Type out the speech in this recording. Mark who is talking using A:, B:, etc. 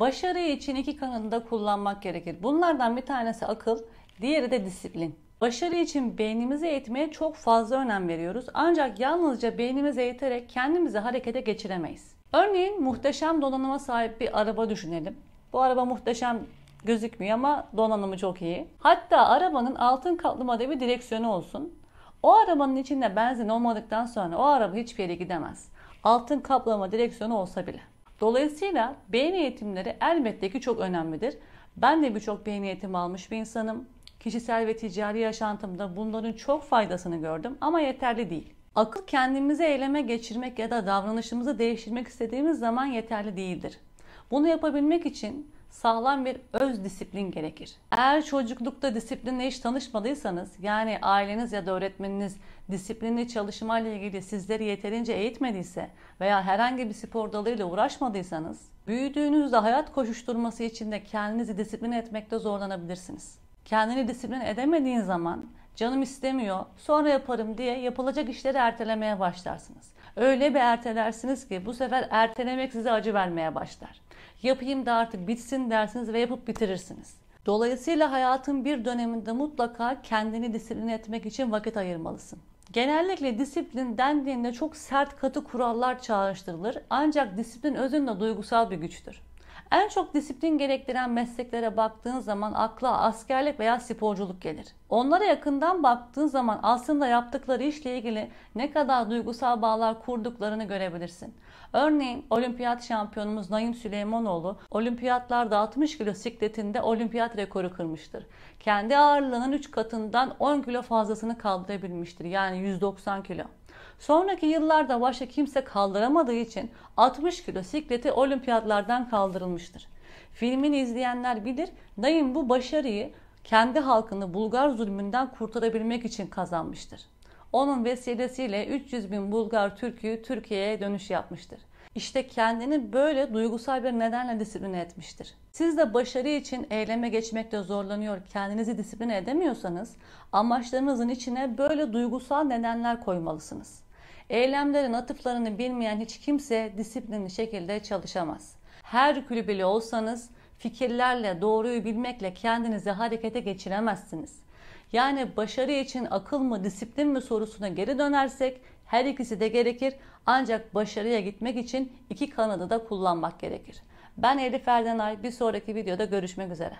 A: başarı için iki kanadında kullanmak gerekir. Bunlardan bir tanesi akıl, diğeri de disiplin. Başarı için beynimizi eğitmeye çok fazla önem veriyoruz. Ancak yalnızca beynimizi eğiterek kendimizi harekete geçiremeyiz. Örneğin muhteşem donanıma sahip bir araba düşünelim. Bu araba muhteşem gözükmüyor ama donanımı çok iyi. Hatta arabanın altın katlı modeli bir direksiyonu olsun. O arabanın içinde benzin olmadıktan sonra o araba hiçbir yere gidemez. Altın kaplama direksiyonu olsa bile. Dolayısıyla beyin eğitimleri elbette ki çok önemlidir. Ben de birçok beyin eğitimi almış bir insanım. Kişisel ve ticari yaşantımda bunların çok faydasını gördüm ama yeterli değil. Akıl kendimizi eyleme geçirmek ya da davranışımızı değiştirmek istediğimiz zaman yeterli değildir. Bunu yapabilmek için sağlam bir öz disiplin gerekir. Eğer çocuklukta disiplinle hiç tanışmadıysanız yani aileniz ya da öğretmeniniz disiplinli ile ilgili sizleri yeterince eğitmediyse veya herhangi bir spor dalıyla uğraşmadıysanız büyüdüğünüzde hayat koşuşturması içinde kendinizi disipline etmekte zorlanabilirsiniz. Kendini disiplin edemediğin zaman canım istemiyor, sonra yaparım diye yapılacak işleri ertelemeye başlarsınız. Öyle bir ertelersiniz ki bu sefer ertelemek size acı vermeye başlar. Yapayım da artık bitsin dersiniz ve yapıp bitirirsiniz. Dolayısıyla hayatın bir döneminde mutlaka kendini disiplin etmek için vakit ayırmalısın. Genellikle disiplin dendiğinde çok sert katı kurallar çağrıştırılır ancak disiplin özünde duygusal bir güçtür. En çok disiplin gerektiren mesleklere baktığın zaman akla askerlik veya sporculuk gelir. Onlara yakından baktığın zaman aslında yaptıkları işle ilgili ne kadar duygusal bağlar kurduklarını görebilirsin. Örneğin olimpiyat şampiyonumuz Naim Süleymanoğlu olimpiyatlarda 60 kilo sikletinde olimpiyat rekoru kırmıştır. Kendi ağırlığının 3 katından 10 kilo fazlasını kaldırabilmiştir yani 190 kilo. Sonraki yıllarda başka kimse kaldıramadığı için 60 kilo sikleti olimpiyatlardan kaldırılmıştır. Filmini izleyenler bilir Naim bu başarıyı kendi halkını Bulgar zulmünden kurtarabilmek için kazanmıştır. Onun vesilesiyle 300 bin Bulgar Türk'ü Türkiye'ye dönüş yapmıştır işte kendini böyle duygusal bir nedenle disipline etmiştir. Siz de başarı için eyleme geçmekte zorlanıyor, kendinizi disipline edemiyorsanız amaçlarınızın içine böyle duygusal nedenler koymalısınız. Eylemlerin atıflarını bilmeyen hiç kimse disiplinli şekilde çalışamaz. Her kulübeli olsanız fikirlerle, doğruyu bilmekle kendinizi harekete geçiremezsiniz. Yani başarı için akıl mı disiplin mi sorusuna geri dönersek her ikisi de gerekir. Ancak başarıya gitmek için iki kanadı da kullanmak gerekir. Ben Elif Erdenay. Bir sonraki videoda görüşmek üzere.